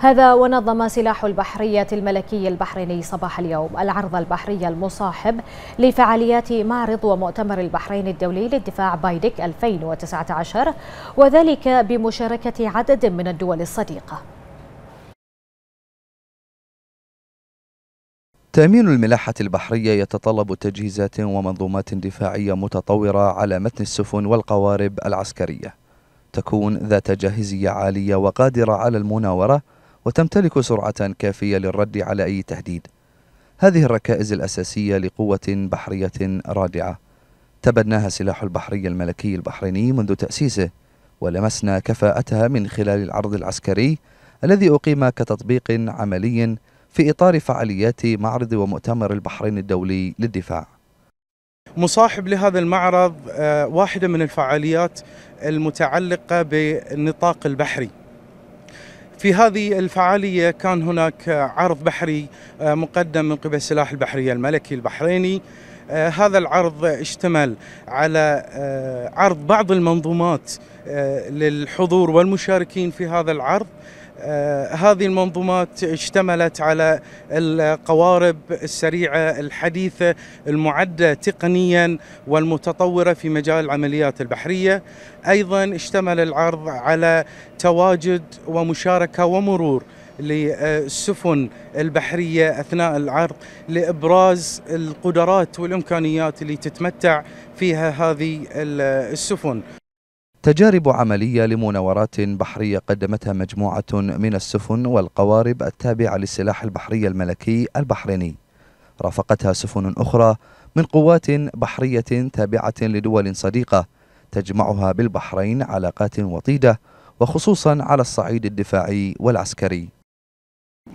هذا ونظم سلاح البحرية الملكي البحريني صباح اليوم العرض البحري المصاحب لفعاليات معرض ومؤتمر البحرين الدولي للدفاع بايدك 2019 وذلك بمشاركة عدد من الدول الصديقة تأمين الملاحة البحرية يتطلب تجهيزات ومنظومات دفاعية متطورة على متن السفن والقوارب العسكرية تكون ذات جاهزية عالية وقادرة على المناورة وتمتلك سرعة كافية للرد على أي تهديد هذه الركائز الأساسية لقوة بحرية رادعة تبناها سلاح البحرية الملكي البحريني منذ تأسيسه ولمسنا كفاءتها من خلال العرض العسكري الذي أقيم كتطبيق عملي في إطار فعاليات معرض ومؤتمر البحرين الدولي للدفاع مصاحب لهذا المعرض آه، واحدة من الفعاليات المتعلقة بالنطاق البحري في هذه الفعالية كان هناك عرض بحري آه، مقدم من قبل سلاح البحرية الملكي البحريني آه، هذا العرض اشتمل على آه، عرض بعض المنظومات للحضور والمشاركين في هذا العرض آه، هذه المنظومات اشتملت على القوارب السريعة الحديثة المعدة تقنيا والمتطورة في مجال العمليات البحرية أيضا اشتمل العرض على تواجد ومشاركة ومرور للسفن البحرية أثناء العرض لإبراز القدرات والإمكانيات اللي تتمتع فيها هذه السفن تجارب عملية لمناورات بحرية قدمتها مجموعة من السفن والقوارب التابعة للسلاح البحري الملكي البحريني رافقتها سفن أخرى من قوات بحرية تابعة لدول صديقة تجمعها بالبحرين علاقات وطيدة وخصوصا على الصعيد الدفاعي والعسكري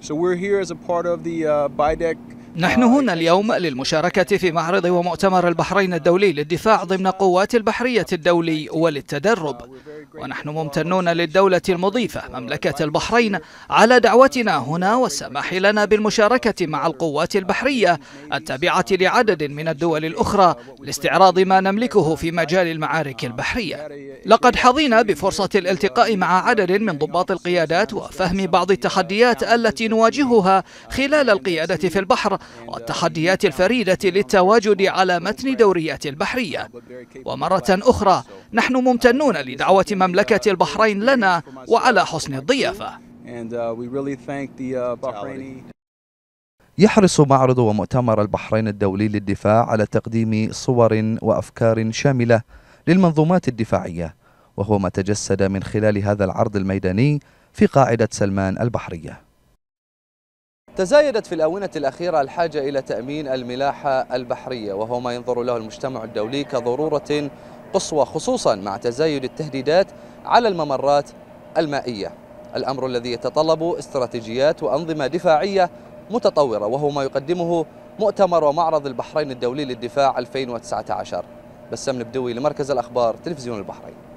So we're here as a part of the uh, BIDEC نحن آه. هنا اليوم للمشاركة في معرض ومؤتمر البحرين الدولي للدفاع ضمن قوات البحرية الدولي وللتدرب ونحن ممتنون للدولة المضيفة مملكة البحرين على دعوتنا هنا والسماح لنا بالمشاركة مع القوات البحرية التابعة لعدد من الدول الأخرى لاستعراض ما نملكه في مجال المعارك البحرية لقد حظينا بفرصة الالتقاء مع عدد من ضباط القيادات وفهم بعض التحديات التي نواجهها خلال القيادة في البحر والتحديات الفريدة للتواجد على متن دوريات البحرية ومرة أخرى نحن ممتنون لدعوة مملكة البحرين لنا وعلى حسن الضيافة uh, uh, يحرص معرض ومؤتمر البحرين الدولي للدفاع على تقديم صور وأفكار شاملة للمنظومات الدفاعية وهو ما تجسد من خلال هذا العرض الميداني في قاعدة سلمان البحرية تزايدت في الآونة الأخيرة الحاجة إلى تأمين الملاحة البحرية وهو ما ينظر له المجتمع الدولي كضرورة قصوى خصوصا مع تزايد التهديدات على الممرات المائية الأمر الذي يتطلب استراتيجيات وأنظمة دفاعية متطورة وهو ما يقدمه مؤتمر ومعرض البحرين الدولي للدفاع 2019 بسام البدوي لمركز الأخبار تلفزيون البحرين